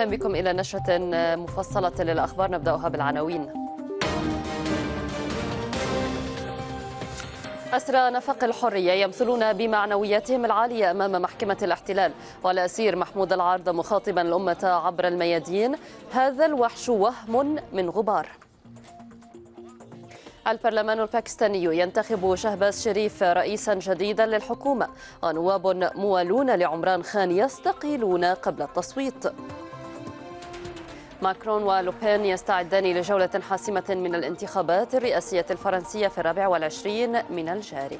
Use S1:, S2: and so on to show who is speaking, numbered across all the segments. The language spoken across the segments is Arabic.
S1: أهلا بكم إلى نشرة مفصلة للأخبار نبدأها بالعناوين أسرى نفق الحرية يمثلون بمعنوياتهم العالية أمام محكمة الاحتلال والأسير محمود العارض مخاطبا الأمة عبر الميادين هذا الوحش وهم من غبار البرلمان الباكستاني ينتخب شهباز شريف رئيسا جديدا للحكومة ونواب موالون لعمران خان يستقيلون قبل التصويت ماكرون ولوبين يستعدان لجولة حاسمة من الانتخابات الرئاسية الفرنسية في الرابع والعشرين من الجاري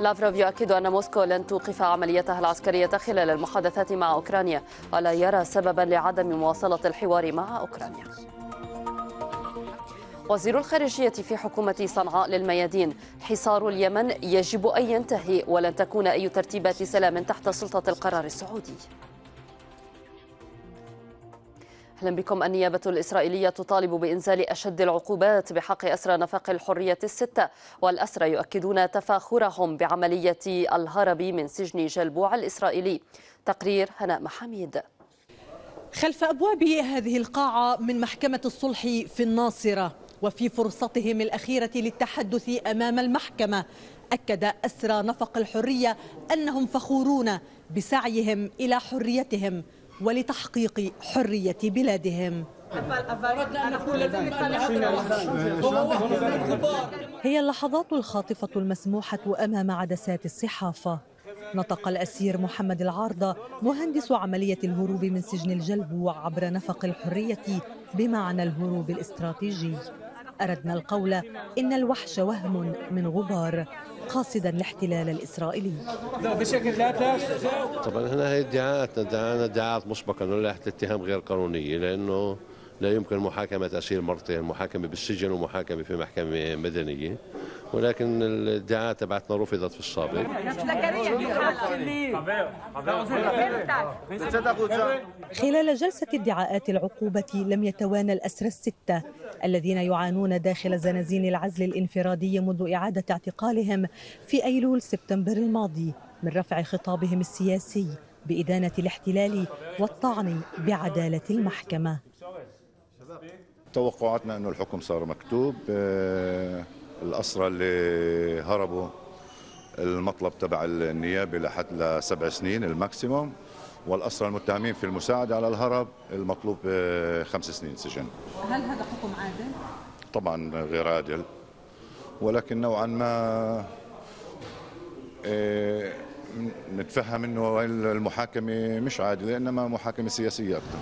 S1: لافروف يؤكد أن موسكو لن توقف عمليتها العسكرية خلال المحادثات مع أوكرانيا ولا يرى سببا لعدم مواصلة الحوار مع أوكرانيا وزير الخارجية في حكومة صنعاء للميادين حصار اليمن يجب أن ينتهي ولن تكون أي ترتيبات سلام تحت سلطة القرار السعودي أهلا بكم النيابة الإسرائيلية تطالب بإنزال أشد العقوبات بحق أسرى نفق الحرية الستة والأسرى يؤكدون تفاخرهم بعملية الهرب من سجن جلبوع الإسرائيلي تقرير هناء محميد
S2: خلف أبواب هذه القاعة من محكمة الصلح في الناصرة وفي فرصتهم الأخيرة للتحدث أمام المحكمة أكد أسرى نفق الحرية أنهم فخورون بسعيهم إلى حريتهم ولتحقيق حرية بلادهم هي اللحظات الخاطفة المسموحة أمام عدسات الصحافة نطق الأسير محمد العارضة مهندس عملية الهروب من سجن الجلب عبر نفق الحرية بمعنى الهروب الاستراتيجي أردنا القول إن الوحش وهم من غبار قاصدا الاحتلال الإسرائيلي
S3: طبعا هنا هي ادعاءاتنا ادعاءات مسبقا ولا اتهام غير قانونيه لأنه لا يمكن محاكمة أسير مرتين محاكمة بالسجن ومحاكمة في محكمة مدنية ولكن الادعاء تبعتنا رفضت في السابق
S2: خلال جلسة ادعاءات العقوبة لم يتوانى الأسرى الستة الذين يعانون داخل زنازين العزل الانفرادي منذ إعادة اعتقالهم في أيلول سبتمبر الماضي من رفع خطابهم السياسي بإدانة الاحتلال والطعن بعدالة المحكمة
S3: توقعاتنا انه الحكم صار مكتوب آه، الاسرى اللي هربوا المطلب تبع النيابه لحد لسبع سنين الماكسيموم والاسرى المتهمين في المساعده على الهرب المطلوب آه، خمس سنين سجن.
S2: هل هذا حكم عادل؟
S3: طبعا غير عادل ولكن نوعا ما آه، نتفهم انه المحاكمه مش عادله انما محاكمه سياسيه اكثر.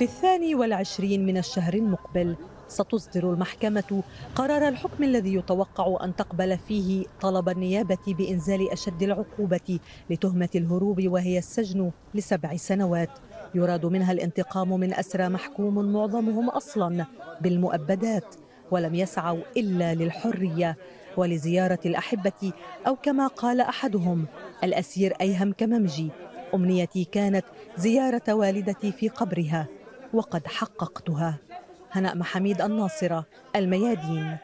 S2: في الثاني والعشرين من الشهر المقبل ستصدر المحكمة قرار الحكم الذي يتوقع أن تقبل فيه طلب النيابة بإنزال أشد العقوبة لتهمة الهروب وهي السجن لسبع سنوات يراد منها الانتقام من أسرى محكوم معظمهم أصلا بالمؤبدات ولم يسعوا إلا للحرية ولزيارة الأحبة أو كما قال أحدهم الأسير أيهم كممجي أمنيتي كانت زيارة والدتي في قبرها وقد حققتها هناء محميد الناصرة الميادين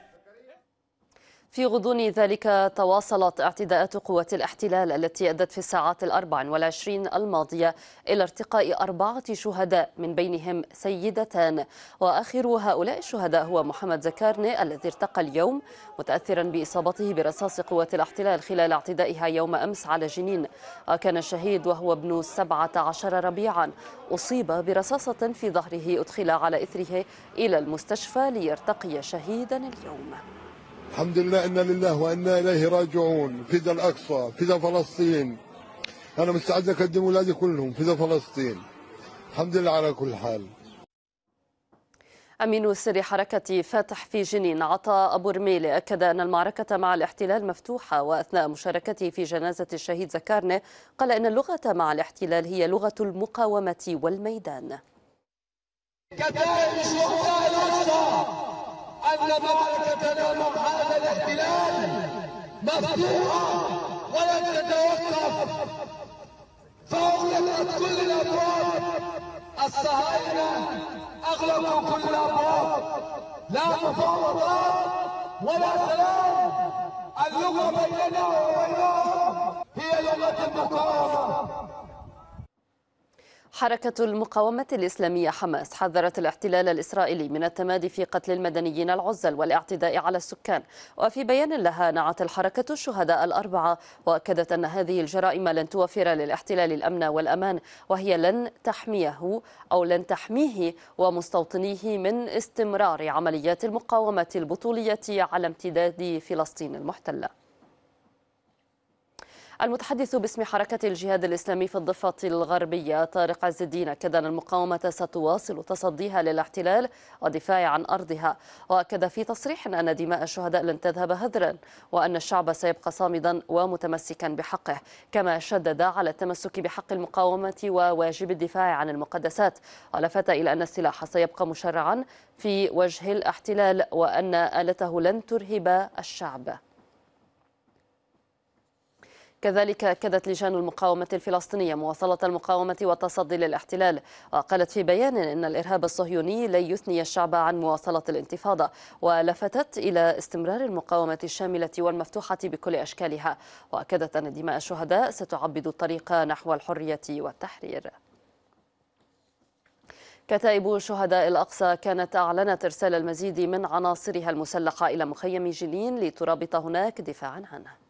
S1: في غضون ذلك تواصلت اعتداءات قوات الاحتلال التي أدت في الساعات الأربع والعشرين الماضية إلى ارتقاء أربعة شهداء من بينهم سيدتان وآخر هؤلاء الشهداء هو محمد زكارني الذي ارتقى اليوم متأثرا بإصابته برصاص قوات الاحتلال خلال اعتدائها يوم أمس على جنين وكان الشهيد وهو ابن 17 ربيعا أصيب برصاصة في ظهره أدخل على إثره إلى المستشفى ليرتقي شهيدا اليوم
S3: الحمد لله إنا لله وإنا إليه راجعون فدا الأقصى فدا فلسطين أنا مستعد أقدم أولادي كلهم فدا فلسطين الحمد لله على كل حال
S1: أمين سر حركة فاتح في جنين عطاء أبو رميلة أكد أن المعركة مع الاحتلال مفتوحة وأثناء مشاركته في جنازة الشهيد زكارنة قال إن اللغة مع الاحتلال هي لغة المقاومة والميدان
S3: أن معركة مع هذا الاحتلال مفتوحة ولن تتوقف فأغلقت كل الأبواب الصهاينة
S2: أغلقوا كل
S3: الأبواب لا مفاوضات ولا سلام
S2: اللغة بيننا وبينهم هي لغة
S3: المقاومة
S1: حركة المقاومة الإسلامية حماس حذرت الاحتلال الإسرائيلي من التمادي في قتل المدنيين العزل والاعتداء على السكان وفي بيان لها نعت الحركة الشهداء الأربعة وأكدت أن هذه الجرائم لن توفر للاحتلال الأمن والأمان وهي لن تحميه أو لن تحميه ومستوطنيه من استمرار عمليات المقاومة البطولية على امتداد فلسطين المحتله المتحدث باسم حركة الجهاد الإسلامي في الضفة الغربية طارق عز الدين أكد أن المقاومة ستواصل تصديها للاحتلال والدفاع عن أرضها وأكد في تصريح أن دماء الشهداء لن تذهب هدرا وأن الشعب سيبقى صامدا ومتمسكا بحقه كما شدد على التمسك بحق المقاومة وواجب الدفاع عن المقدسات ولفت إلى أن السلاح سيبقى مشرعا في وجه الاحتلال وأن آلته لن ترهب الشعب كذلك أكدت لجان المقاومة الفلسطينية مواصلة المقاومة والتصدي للاحتلال وقالت في بيان إن الإرهاب الصهيوني لن يثني الشعب عن مواصلة الانتفاضة ولفتت إلى استمرار المقاومة الشاملة والمفتوحة بكل أشكالها وأكدت أن دماء الشهداء ستعبد الطريق نحو الحرية والتحرير كتائب شهداء الأقصى كانت أعلنت إرسال المزيد من عناصرها المسلحة إلى مخيم جلين لترابط هناك دفاعا عنه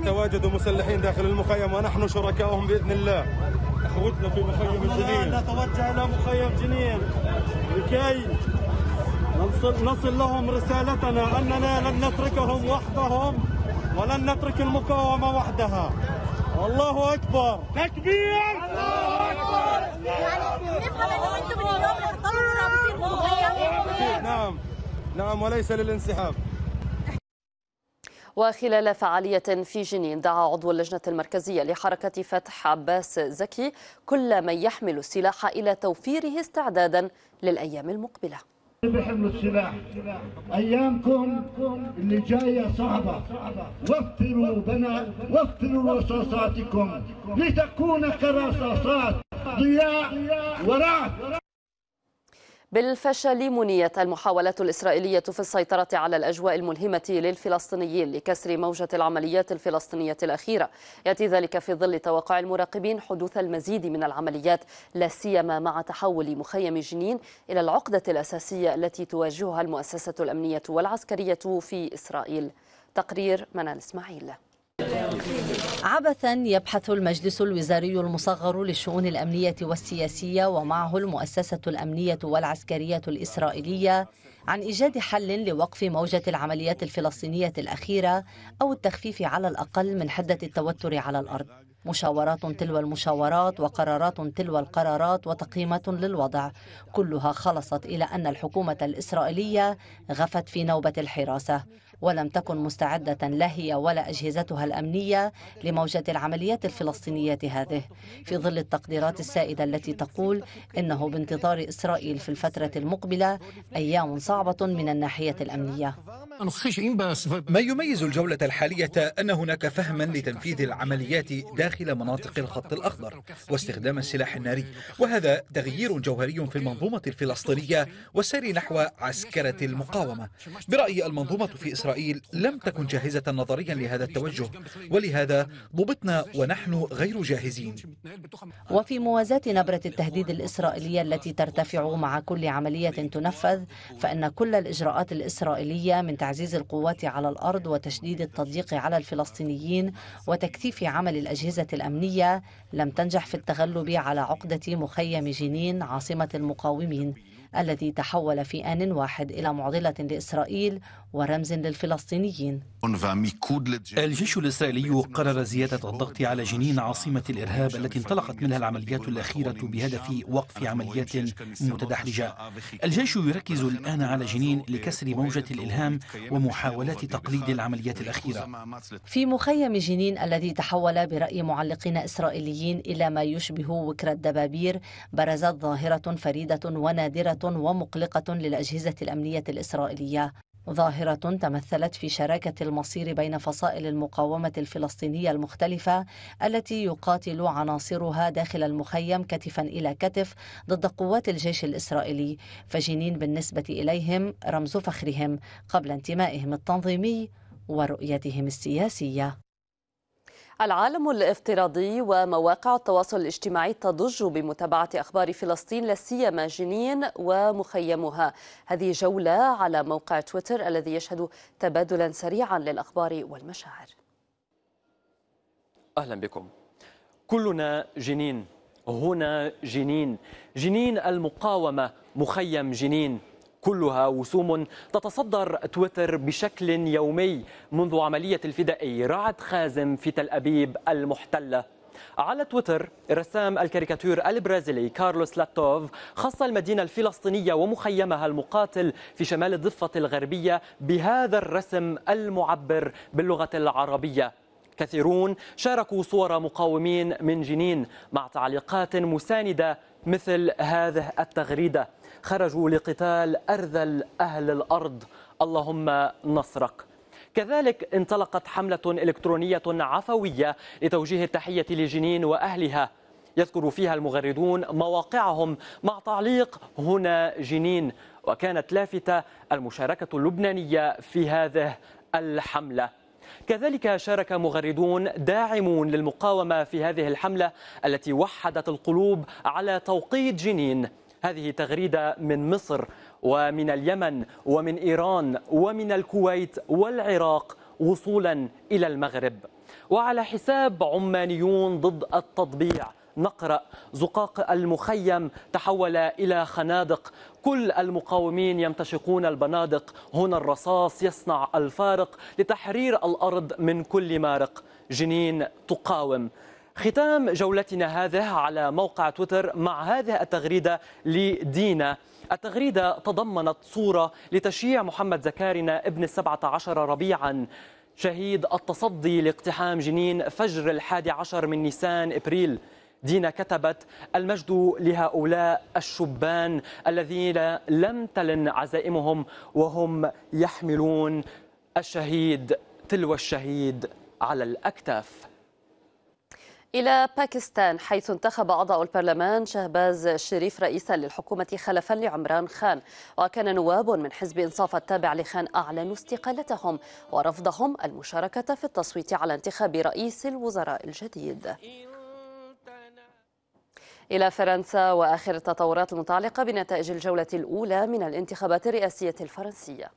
S3: يتواجد مسلحين داخل المخيم ونحن
S4: شركائهم باذن الله اخوتنا في مخيم جنين نتوجه الى مخيم جنين لكي نصل, نصل لهم رسالتنا اننا لن نتركهم وحدهم ولن نترك المقاومه وحدها الله
S3: اكبر تكبير الله اكبر نفهم انه انتم
S2: من
S3: اليوم نعم نعم وليس للانسحاب
S1: وخلال فعالية في جنين دعا عضو اللجنة المركزية لحركة فتح عباس زكي كل من يحمل السلاح إلى توفيره استعدادا للأيام المقبلة
S3: بحمل السلاح ايامكم اللي جايه صعبه وفروا بنا وفروا رصاصاتكم لتكون كرصاصات ضياء ورعد
S1: بالفشل منيت المحاولات الإسرائيلية في السيطرة على الأجواء الملهمة للفلسطينيين لكسر موجة العمليات الفلسطينية الأخيرة يأتي ذلك في ظل توقع المراقبين حدوث المزيد من العمليات لا سيما مع تحول مخيم جنين إلى العقدة الأساسية التي تواجهها المؤسسة الأمنية والعسكرية في إسرائيل تقرير منال إسماعيل
S5: عبثا يبحث المجلس الوزاري المصغر للشؤون الأمنية والسياسية ومعه المؤسسة الأمنية والعسكرية الإسرائيلية عن إيجاد حل لوقف موجة العمليات الفلسطينية الأخيرة أو التخفيف على الأقل من حدة التوتر على الأرض مشاورات تلو المشاورات وقرارات تلو القرارات وتقييمات للوضع كلها خلصت إلى أن الحكومة الإسرائيلية غفت في نوبة الحراسة ولم تكن مستعدة لا هي ولا أجهزتها الأمنية لموجة العمليات الفلسطينية هذه في ظل التقديرات السائدة التي تقول إنه بانتظار إسرائيل في الفترة المقبلة أيام صعبة من الناحية الأمنية
S6: ما يميز الجولة الحالية أن هناك فهما لتنفيذ العمليات داخل داخل مناطق الخط الأخضر واستخدام السلاح الناري وهذا تغيير جوهري في المنظومة الفلسطينية والسير نحو عسكرة المقاومة برأيي المنظومة في إسرائيل لم تكن جاهزة نظريا لهذا التوجه ولهذا ضبطنا ونحن غير
S3: جاهزين
S5: وفي موازاة نبرة التهديد الإسرائيلية التي ترتفع مع كل عملية تنفذ فإن كل الإجراءات الإسرائيلية من تعزيز القوات على الأرض وتشديد التضييق على الفلسطينيين وتكثيف عمل الأجهزة الأمنية لم تنجح في التغلب على عقدة مخيم جنين عاصمة المقاومين الذي تحول في آن واحد إلى معضلة لإسرائيل ورمز للفلسطينيين
S3: الجيش الإسرائيلي قرر زيادة الضغط على جنين عاصمة الإرهاب التي انطلقت منها العمليات الأخيرة بهدف وقف عمليات متدحرجة الجيش يركز الآن على جنين لكسر موجة الإلهام ومحاولات
S6: تقليد العمليات الأخيرة
S5: في مخيم جنين الذي تحول برأي معلقين إسرائيليين إلى ما يشبه وكرة دبابير برزت ظاهرة فريدة ونادرة ومقلقة للأجهزة الأمنية الإسرائيلية ظاهرة تمثلت في شراكة المصير بين فصائل المقاومة الفلسطينية المختلفة التي يقاتل عناصرها داخل المخيم كتفا إلى كتف ضد قوات الجيش الإسرائيلي فجنين بالنسبة إليهم رمز فخرهم قبل انتمائهم التنظيمي ورؤيتهم السياسية
S1: العالم الافتراضي ومواقع التواصل الاجتماعي تضج بمتابعة أخبار فلسطين لاسيما جنين ومخيمها هذه جولة على موقع تويتر الذي يشهد تبادلا سريعا للأخبار والمشاعر
S4: أهلا بكم كلنا جنين هنا جنين جنين المقاومة مخيم جنين كلها وسوم تتصدر تويتر بشكل يومي منذ عملية الفدائي رعد خازم في تل أبيب المحتلة على تويتر رسام الكاريكاتير البرازيلي كارلوس لاتوف خص المدينة الفلسطينية ومخيمها المقاتل في شمال الضفة الغربية بهذا الرسم المعبر باللغة العربية كثيرون شاركوا صور مقاومين من جنين مع تعليقات مساندة مثل هذه التغريده خرجوا لقتال أرذل أهل الأرض اللهم نصرك كذلك انطلقت حملة إلكترونية عفوية لتوجيه التحية لجنين وأهلها يذكر فيها المغردون مواقعهم مع تعليق هنا جنين وكانت لافتة المشاركة اللبنانية في هذه الحملة كذلك شارك مغردون داعمون للمقاومة في هذه الحملة التي وحدت القلوب على توقيت جنين هذه تغريدة من مصر ومن اليمن ومن إيران ومن الكويت والعراق وصولا إلى المغرب وعلى حساب عمانيون ضد التطبيع نقرأ زقاق المخيم تحول إلى خنادق كل المقاومين يمتشقون البنادق هنا الرصاص يصنع الفارق لتحرير الأرض من كل مارق جنين تقاوم ختام جولتنا هذه على موقع تويتر مع هذه التغريدة لدينا التغريدة تضمنت صورة لتشييع محمد زكارنا ابن السبعة عشر ربيعاً شهيد التصدي لاقتحام جنين فجر الحادي عشر من نيسان إبريل دينا كتبت المجد لهؤلاء الشبان الذين لم تلن عزائمهم وهم يحملون الشهيد تلو الشهيد على الأكتاف
S1: إلى باكستان حيث انتخب أعضاء البرلمان شهباز شريف رئيسا للحكومة خلفا لعمران خان وكان نواب من حزب إنصاف التابع لخان أعلنوا استقالتهم ورفضهم المشاركة في التصويت على انتخاب رئيس الوزراء الجديد إلى فرنسا وآخر التطورات المتعلقة بنتائج الجولة الأولى من الانتخابات الرئاسية الفرنسية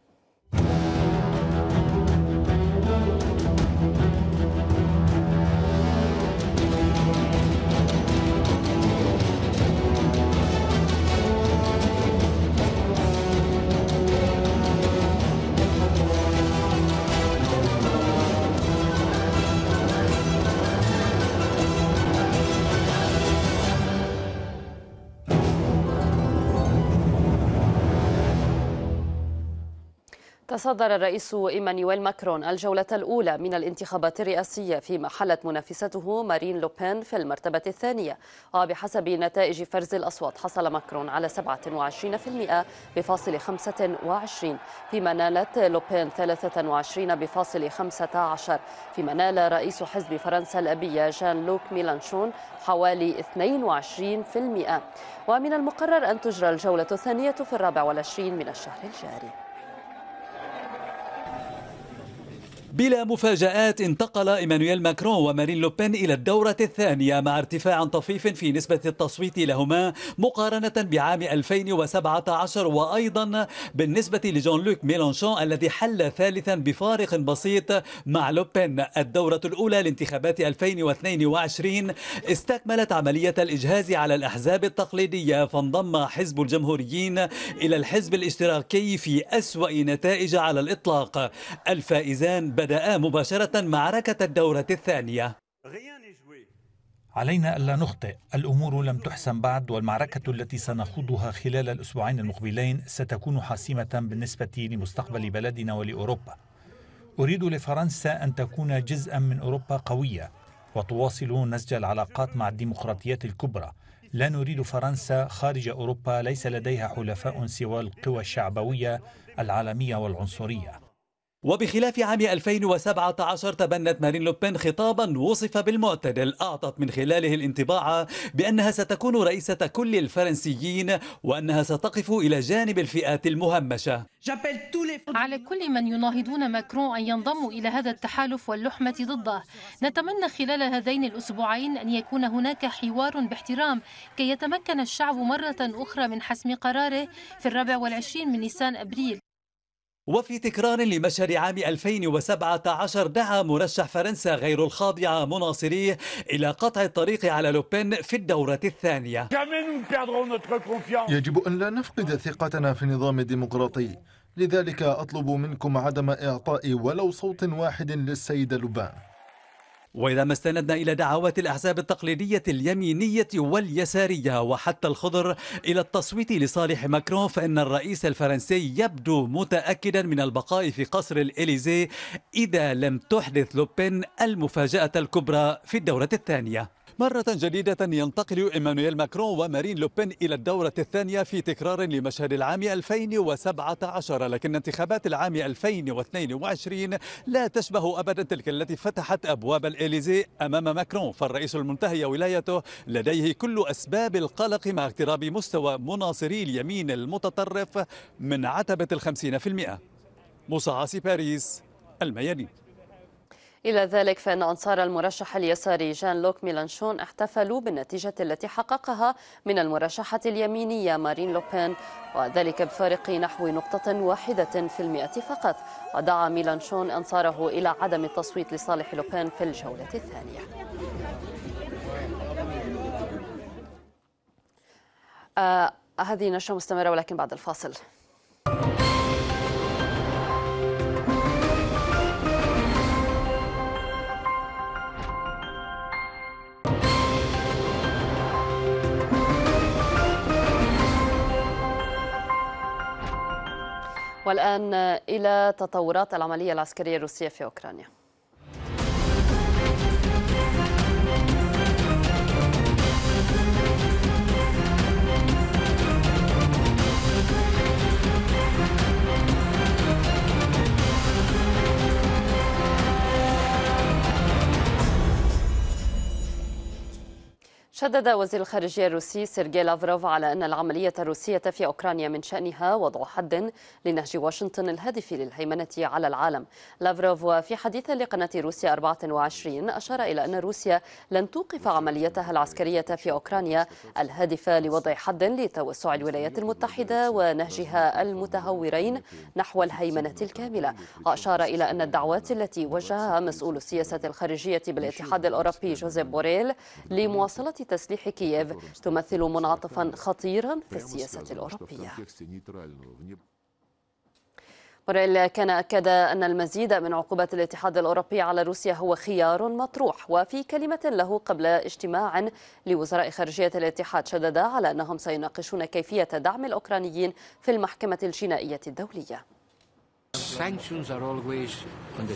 S1: تصدر الرئيس إيمانويل ماكرون الجولة الأولى من الانتخابات الرئاسية فيما حلت منافسته مارين لوبين في المرتبة الثانية وبحسب نتائج فرز الأصوات حصل ماكرون على 27% بفاصل 25 فيما نالت لوبين 23 بفاصل 15 فيما نال رئيس حزب فرنسا الأبية جان لوك ميلانشون حوالي 22% ومن المقرر أن تجرى الجولة الثانية في الرابع والعشرين من الشهر الجاري
S6: بلا مفاجآت انتقل إيمانويل ماكرون ومارين لوبين إلى الدورة الثانية مع ارتفاع طفيف في نسبة التصويت لهما مقارنة بعام 2017 وأيضا بالنسبة لجون لوك ميلانشون الذي حل ثالثا بفارق بسيط مع لوبين الدورة الأولى لانتخابات 2022 استكملت عملية الإجهاز على الأحزاب التقليدية فانضم حزب الجمهوريين إلى الحزب الاشتراكي في أسوأ نتائج على الإطلاق الفائزان بدأ مباشرة معركة الدورة الثانية علينا ألا نخطئ الأمور لم تحسم بعد والمعركة التي سنخوضها خلال الأسبوعين المقبلين ستكون حاسمة بالنسبة لمستقبل بلدنا ولأوروبا أريد لفرنسا أن تكون جزءا من أوروبا قوية وتواصل نسج العلاقات مع الديمقراطيات الكبرى لا نريد فرنسا خارج أوروبا ليس لديها حلفاء سوى القوى الشعبوية العالمية والعنصرية وبخلاف عام 2017 تبنت مارين لوبين خطابا وصف بالمعتدل أعطت من خلاله الانطباع بأنها ستكون رئيسة كل الفرنسيين وأنها ستقف إلى جانب الفئات المهمشة
S2: على كل من يناهضون ماكرون أن ينضموا إلى هذا التحالف واللحمة ضده نتمنى خلال هذين الأسبوعين أن يكون هناك حوار باحترام كي يتمكن الشعب مرة أخرى من حسم قراره في الرابع والعشرين من نيسان أبريل
S6: وفي تكرار لمشهد عام 2017 دعا مرشح فرنسا غير الخاضعة مناصريه إلى قطع الطريق على لوبين في الدورة الثانية
S3: يجب أن لا نفقد
S6: ثقتنا في النظام الديمقراطي لذلك أطلب منكم عدم إعطاء ولو صوت واحد للسيدة لوبان وإذا ما استندنا إلى دعوات الأحزاب التقليدية اليمينية واليسارية وحتى الخضر إلى التصويت لصالح ماكرون فإن الرئيس الفرنسي يبدو متأكدا من البقاء في قصر الإليزي إذا لم تحدث لوبين المفاجأة الكبرى في الدورة الثانية مرة جديدة ينتقل إيمانويل ماكرون ومارين لوبين إلى الدورة الثانية في تكرار لمشهد العام 2017 لكن انتخابات العام 2022 لا تشبه أبدا تلك التي فتحت أبواب الإليزي أمام ماكرون فالرئيس المنتهي ولايته لديه كل أسباب القلق مع اقتراب مستوى مناصري اليمين المتطرف من عتبة الخمسين في المئة مصعص باريس الميادين
S1: إلى ذلك فإن أنصار المرشح اليساري جان لوك ميلانشون احتفلوا بالنتيجة التي حققها من المرشحة اليمينية مارين لوبين وذلك بفارق نحو نقطة واحدة في المئة فقط ودعا ميلانشون أنصاره إلى عدم التصويت لصالح لوبين في الجولة الثانية آه هذه نشرة مستمرة ولكن بعد الفاصل والآن إلى تطورات العملية العسكرية الروسية في أوكرانيا شدد وزير الخارجية الروسي سيرجي لافروف على أن العملية الروسية في أوكرانيا من شأنها وضع حد لنهج واشنطن الهادف للهيمنة على العالم لافروف في حديث لقناة روسيا 24 أشار إلى أن روسيا لن توقف عمليتها العسكرية في أوكرانيا الهادفة لوضع حد لتوسع الولايات المتحدة ونهجها المتهورين نحو الهيمنة الكاملة وأشار إلى أن الدعوات التي وجهها مسؤول السياسة الخارجية بالاتحاد الأوروبي جوزيف بوريل لمواصلة تسليح كييف تمثل منعطفا خطيرا في السياسة الأوروبية بوريل كان أكد أن المزيد من عقوبات الاتحاد الأوروبي على روسيا هو خيار مطروح وفي كلمة له قبل اجتماع لوزراء خارجية الاتحاد شدد على أنهم سيناقشون كيفية دعم الأوكرانيين في المحكمة الجنائية الدولية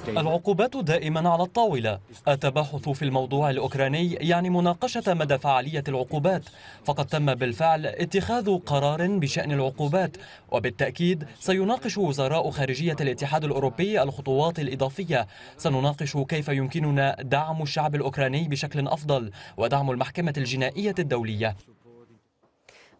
S4: العقوبات دائما على الطاولة التباحث في الموضوع الأوكراني يعني مناقشة مدى فعالية العقوبات فقد تم بالفعل اتخاذ قرار بشأن العقوبات وبالتأكيد سيناقش وزراء خارجية الاتحاد الأوروبي الخطوات الإضافية سنناقش كيف يمكننا دعم الشعب الأوكراني بشكل أفضل ودعم المحكمة الجنائية الدولية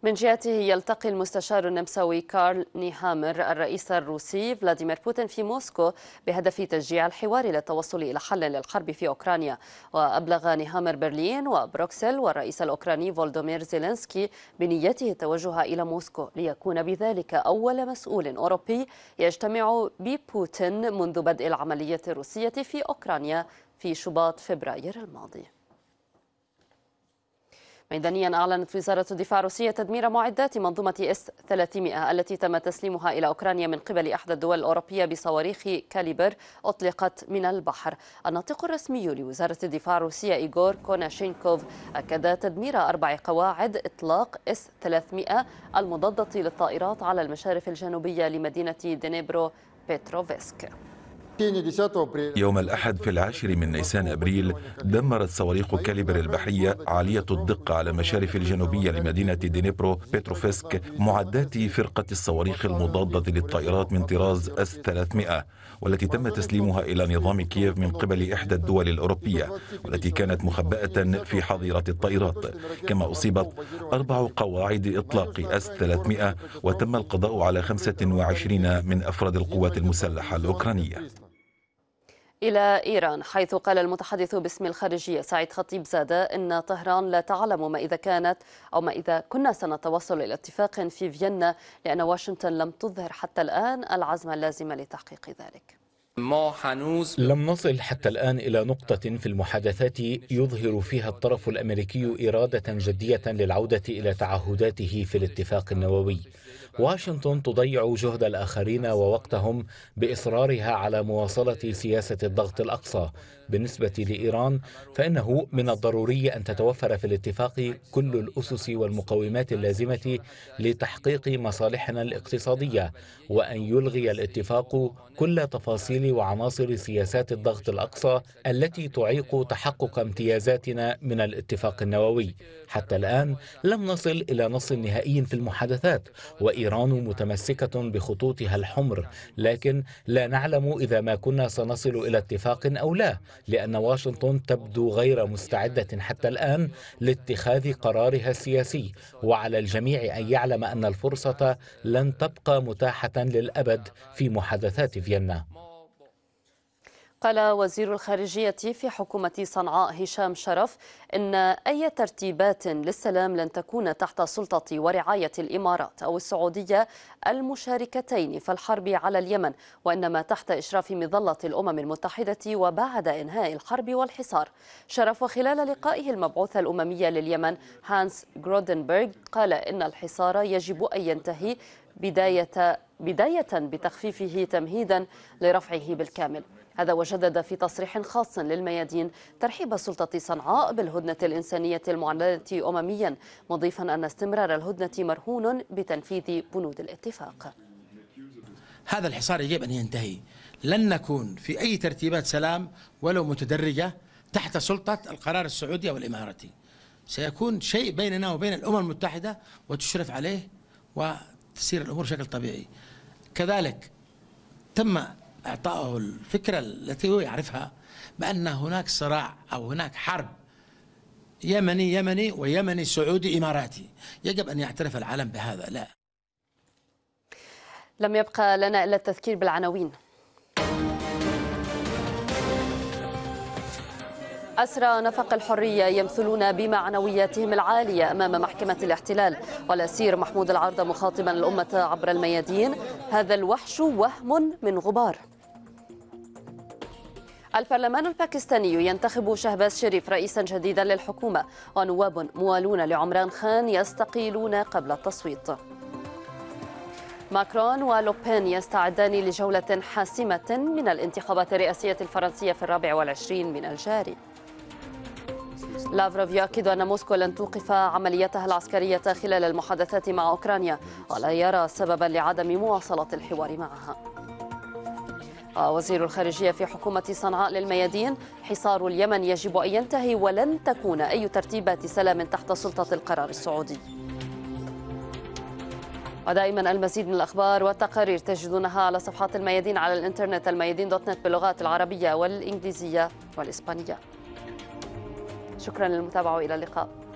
S1: من جهته يلتقي المستشار النمساوي كارل نيهامر الرئيس الروسي فلاديمير بوتين في موسكو بهدف تشجيع الحوار للتوصل إلى حل للحرب في أوكرانيا وأبلغ نيهامر برلين وبروكسل والرئيس الأوكراني فولدومير زيلينسكي بنيته التوجه إلى موسكو ليكون بذلك أول مسؤول أوروبي يجتمع ببوتين منذ بدء العملية الروسية في أوكرانيا في شباط فبراير الماضي ميدانيا أعلنت وزارة الدفاع الروسية تدمير معدات منظومة إس 300 التي تم تسليمها إلى أوكرانيا من قبل إحدى الدول الأوروبية بصواريخ كاليبر أطلقت من البحر الناطق الرسمي لوزارة الدفاع الروسية إيغور كوناشينكوف أكد تدمير أربع قواعد إطلاق إس 300 المضادة للطائرات على المشارف الجنوبية لمدينة دينيبرو بيتروفسك
S6: يوم الأحد في العاشر من نيسان أبريل دمرت صواريخ كاليبر البحرية عالية الدقة على مشارف الجنوبية لمدينة دينيبرو بتروفسك معدات فرقة الصواريخ المضادة للطائرات من طراز أس 300 والتي تم تسليمها إلى نظام كييف من قبل إحدى الدول الأوروبية والتي كانت مخبأة في حظيرة الطائرات كما أصيبت أربع قواعد إطلاق أس 300 وتم القضاء على 25 من أفراد القوات المسلحة الأوكرانية
S1: إلى إيران حيث قال المتحدث باسم الخارجية سعيد خطيب زادة إن طهران لا تعلم ما إذا كانت أو ما إذا كنا سنتوصل إلى اتفاق في فيينا لأن واشنطن لم تظهر حتى الآن العزم اللازم لتحقيق ذلك
S3: لم نصل حتى الآن إلى نقطة في المحادثات يظهر فيها الطرف الأمريكي إرادة جدية للعودة إلى تعهداته في الاتفاق النووي واشنطن تضيع جهد الآخرين ووقتهم بإصرارها على مواصلة سياسة الضغط الأقصى بالنسبة لإيران فإنه من الضروري أن تتوفر في الاتفاق كل الأسس والمقومات اللازمة لتحقيق مصالحنا الاقتصادية وأن يلغي الاتفاق كل تفاصيل وعناصر سياسات الضغط الأقصى التي تعيق تحقق امتيازاتنا من الاتفاق النووي حتى الآن لم نصل إلى نص نهائي في المحادثات وإيران متمسكة بخطوطها الحمر لكن لا نعلم إذا ما كنا سنصل إلى اتفاق أو لا لأن واشنطن تبدو غير مستعدة حتى الآن لاتخاذ قرارها السياسي وعلى الجميع أن يعلم أن الفرصة لن تبقى متاحة للأبد في محادثات فيينا
S1: قال وزير الخارجية في حكومة صنعاء هشام شرف إن أي ترتيبات للسلام لن تكون تحت سلطة ورعاية الإمارات أو السعودية المشاركتين في الحرب على اليمن وإنما تحت إشراف مظلة الأمم المتحدة وبعد إنهاء الحرب والحصار شرف وخلال لقائه المبعوث الأممية لليمن هانس جرودنبرغ قال إن الحصار يجب أن ينتهي بداية بداية بتخفيفه تمهيدا لرفعه بالكامل هذا وجدد في تصريح خاص للميادين ترحيب سلطة صنعاء بالهدنة الإنسانية المعلنة أمميا مضيفا أن استمرار الهدنة مرهون بتنفيذ بنود
S5: الاتفاق
S3: هذا الحصار يجب أن ينتهي لن نكون في أي ترتيبات سلام ولو متدرجة تحت سلطة القرار السعودي والإماراتي سيكون شيء بيننا وبين الأمم المتحدة وتشرف عليه و تسير الامور بشكل طبيعي كذلك تم اعطائه الفكره التي هو يعرفها بان هناك صراع او هناك حرب يمني يمني ويمني سعودي اماراتي يجب ان يعترف العالم بهذا لا
S1: لم يبقى لنا الا التذكير بالعناوين أسرى نفق الحرية يمثلون بمعنوياتهم العالية أمام محكمة الاحتلال والأسير محمود العرض مخاطبا الأمة عبر الميادين هذا الوحش وهم من غبار البرلمان الباكستاني ينتخب شهباز شريف رئيسا جديدا للحكومة ونواب موالون لعمران خان يستقيلون قبل التصويت ماكرون ولوبين يستعدان لجولة حاسمة من الانتخابات الرئاسية الفرنسية في الرابع والعشرين من الجاري لافروف يؤكد أن موسكو لن توقف عمليتها العسكرية خلال المحادثات مع أوكرانيا ولا يرى سببا لعدم مواصلة الحوار معها وزير الخارجية في حكومة صنعاء للميادين حصار اليمن يجب أن ينتهي ولن تكون أي ترتيبات سلام تحت سلطة القرار السعودي ودائما المزيد من الأخبار والتقارير تجدونها على صفحات الميادين على الإنترنت الميادين دوت نت باللغات العربية والإنجليزية والإسبانية شكرا للمتابعة وإلى اللقاء